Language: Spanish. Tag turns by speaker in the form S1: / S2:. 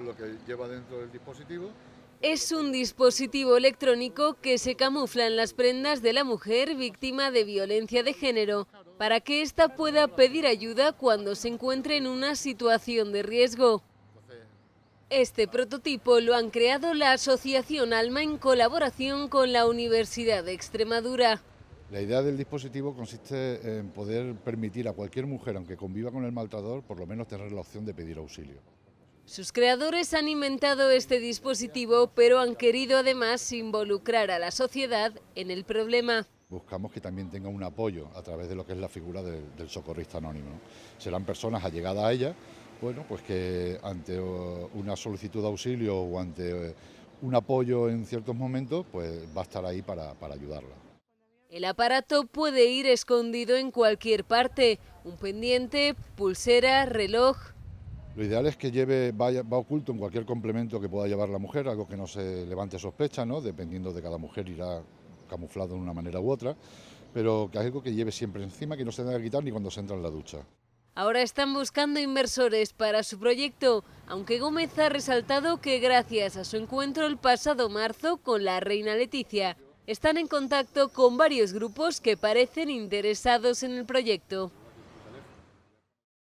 S1: es lo que lleva dentro del dispositivo.
S2: Es un dispositivo electrónico que se camufla en las prendas de la mujer víctima de violencia de género para que ésta pueda pedir ayuda cuando se encuentre en una situación de riesgo. Este prototipo lo han creado la Asociación Alma en colaboración con la Universidad de Extremadura.
S1: La idea del dispositivo consiste en poder permitir a cualquier mujer, aunque conviva con el maltratador, por lo menos tener la opción de pedir auxilio.
S2: Sus creadores han inventado este dispositivo, pero han querido además involucrar a la sociedad en el problema.
S1: Buscamos que también tenga un apoyo a través de lo que es la figura del socorrista anónimo. Serán personas allegadas a ella, bueno, pues que ante eh, una solicitud de auxilio o ante eh, un apoyo en ciertos momentos, pues va a estar ahí para ayudarla.
S2: El aparato puede ir escondido en cualquier parte, un pendiente, pulsera, reloj.
S1: Lo ideal es que lleve, va oculto en cualquier complemento que pueda llevar la mujer, algo que no se levante sospecha, ¿no? dependiendo de cada mujer irá camuflado de una manera u otra, pero que algo que lleve siempre encima, que no se tenga que quitar ni cuando se entra en la ducha.
S2: Ahora están buscando inversores para su proyecto, aunque Gómez ha resaltado que gracias a su encuentro el pasado marzo con la reina Leticia, están en contacto con varios grupos que parecen interesados en el proyecto.